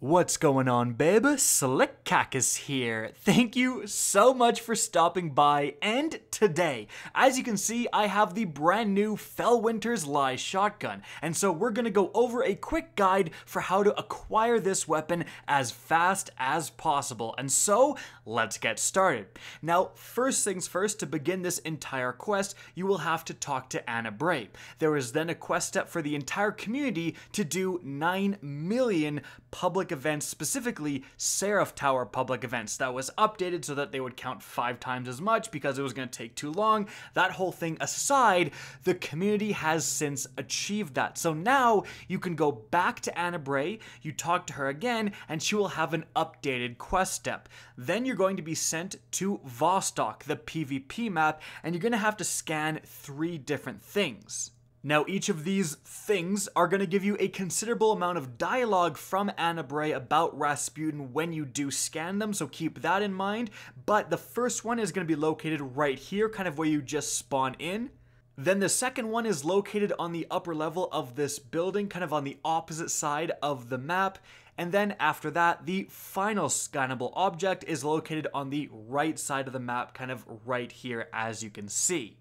What's going on, babe? Slick Cacus here. Thank you so much for stopping by and today. As you can see, I have the brand new Fellwinter's Lie shotgun, and so we're gonna go over a quick guide for how to acquire this weapon as fast as possible, and so let's get started. Now, first things first, to begin this entire quest, you will have to talk to Anna Bray. There is then a quest step for the entire community to do 9 million public events, specifically Seraph Tower public events. That was updated so that they would count 5 times as much because it was going to take take too long. That whole thing aside, the community has since achieved that. So now you can go back to Anna Bray, you talk to her again, and she will have an updated quest step. Then you're going to be sent to Vostok, the PvP map, and you're going to have to scan three different things. Now, each of these things are going to give you a considerable amount of dialogue from Anna Bray about Rasputin when you do scan them, so keep that in mind. But the first one is going to be located right here, kind of where you just spawn in. Then the second one is located on the upper level of this building, kind of on the opposite side of the map. And then after that, the final scannable object is located on the right side of the map, kind of right here, as you can see.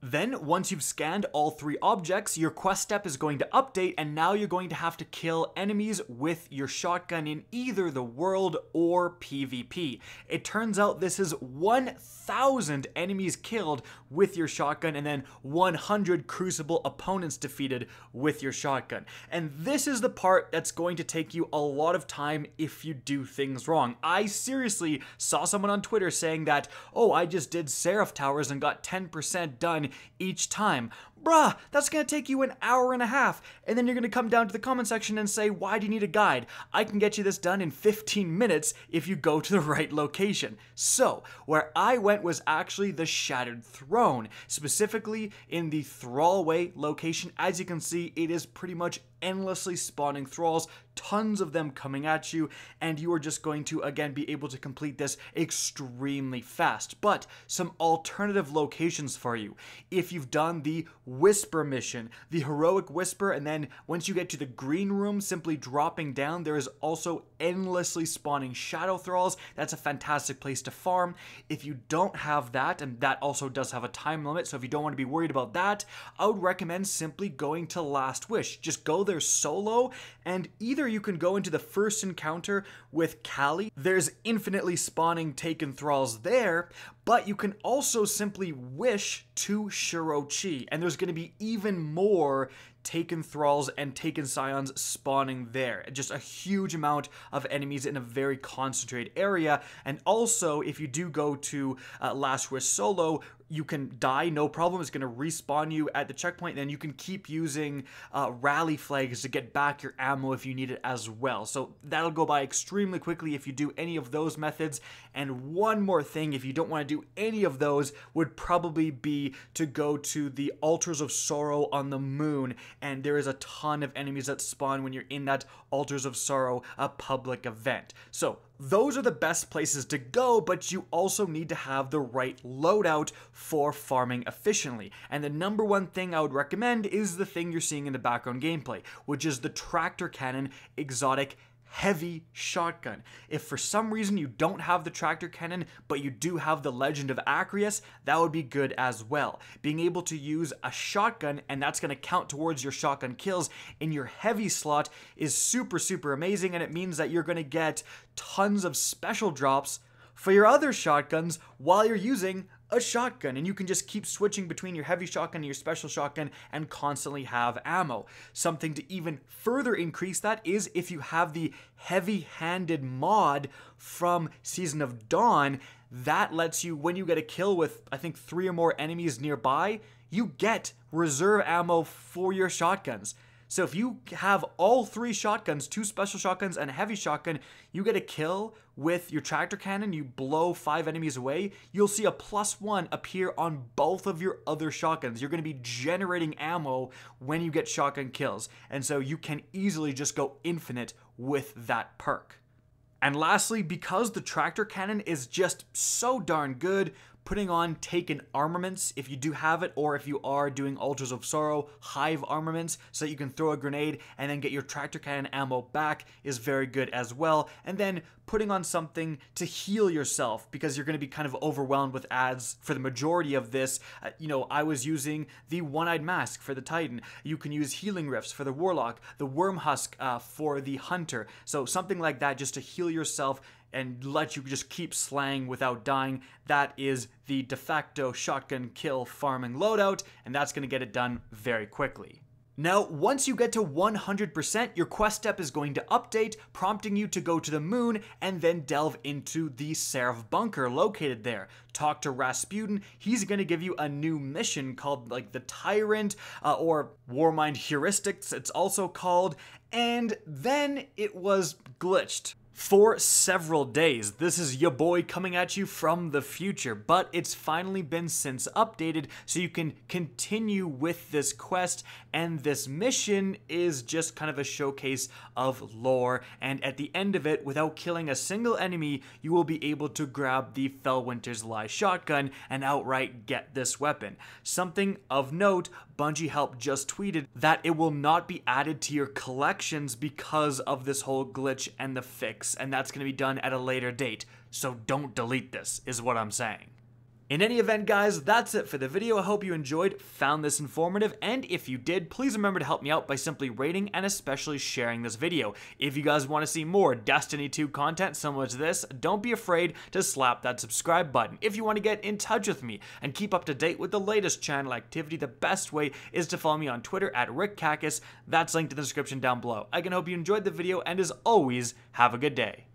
Then, once you've scanned all three objects, your quest step is going to update, and now you're going to have to kill enemies with your shotgun in either the world or PvP. It turns out this is 1,000 enemies killed with your shotgun, and then 100 Crucible opponents defeated with your shotgun. And this is the part that's going to take you a lot of time if you do things wrong. I seriously saw someone on Twitter saying that, oh, I just did Seraph Towers and got 10% done each time. Bruh, that's gonna take you an hour and a half. And then you're gonna come down to the comment section and say, Why do you need a guide? I can get you this done in 15 minutes if you go to the right location. So, where I went was actually the Shattered Throne, specifically in the Thrallway location. As you can see, it is pretty much endlessly spawning thralls, tons of them coming at you, and you are just going to again be able to complete this extremely fast. But some alternative locations for you. If you've done the whisper mission, the heroic whisper, and then once you get to the green room, simply dropping down, there is also endlessly spawning shadow thralls. That's a fantastic place to farm. If you don't have that, and that also does have a time limit, so if you don't want to be worried about that, I would recommend simply going to Last Wish. Just go there solo, and either you can go into the first encounter with Kali, there's infinitely spawning taken thralls there, but you can also simply wish to Shirochi, and there's going to be even more Taken Thralls and Taken Scions spawning there. Just a huge amount of enemies in a very concentrated area, and also if you do go to uh, Last Wish Solo, you can die, no problem. It's going to respawn you at the checkpoint. Then you can keep using uh, rally flags to get back your ammo if you need it as well. So that'll go by extremely quickly if you do any of those methods. And one more thing, if you don't want to do any of those, would probably be to go to the Altars of Sorrow on the moon. And there is a ton of enemies that spawn when you're in that Altars of Sorrow a public event. So those are the best places to go, but you also need to have the right loadout for farming efficiently. And the number one thing I would recommend is the thing you're seeing in the background gameplay, which is the tractor cannon exotic heavy shotgun. If for some reason you don't have the tractor cannon, but you do have the Legend of Acrius, that would be good as well. Being able to use a shotgun, and that's going to count towards your shotgun kills in your heavy slot, is super, super amazing, and it means that you're going to get tons of special drops for your other shotguns while you're using a shotgun and you can just keep switching between your heavy shotgun and your special shotgun and constantly have ammo. Something to even further increase that is if you have the heavy handed mod from Season of Dawn, that lets you, when you get a kill with I think three or more enemies nearby, you get reserve ammo for your shotguns. So if you have all three shotguns, two special shotguns and a heavy shotgun, you get a kill with your tractor cannon, you blow five enemies away, you'll see a plus one appear on both of your other shotguns. You're gonna be generating ammo when you get shotgun kills. And so you can easily just go infinite with that perk. And lastly, because the tractor cannon is just so darn good, putting on Taken armaments if you do have it, or if you are doing Altars of Sorrow, Hive armaments, so that you can throw a grenade and then get your tractor cannon ammo back is very good as well. And then putting on something to heal yourself because you're going to be kind of overwhelmed with ads for the majority of this. Uh, you know, I was using the One Eyed Mask for the Titan. You can use Healing Rifts for the Warlock, the Worm Husk uh, for the Hunter. So something like that just to heal yourself and let you just keep slaying without dying. That is the de facto shotgun kill farming loadout, and that's going to get it done very quickly. Now, once you get to 100%, your quest step is going to update, prompting you to go to the moon and then delve into the Seraph bunker located there. Talk to Rasputin, he's going to give you a new mission called like the Tyrant uh, or Warmind Heuristics, it's also called, and then it was glitched for several days. This is your boy coming at you from the future, but it's finally been since updated so you can continue with this quest and this mission is just kind of a showcase of lore and at the end of it, without killing a single enemy, you will be able to grab the Fellwinter's Lie shotgun and outright get this weapon. Something of note, Bungie Help just tweeted that it will not be added to your collections because of this whole glitch and the fix and that's going to be done at a later date. So don't delete this, is what I'm saying. In any event, guys, that's it for the video. I hope you enjoyed, found this informative, and if you did, please remember to help me out by simply rating and especially sharing this video. If you guys want to see more Destiny 2 content similar to this, don't be afraid to slap that subscribe button. If you want to get in touch with me and keep up to date with the latest channel activity, the best way is to follow me on Twitter at RickCacus. That's linked in the description down below. I can hope you enjoyed the video, and as always, have a good day.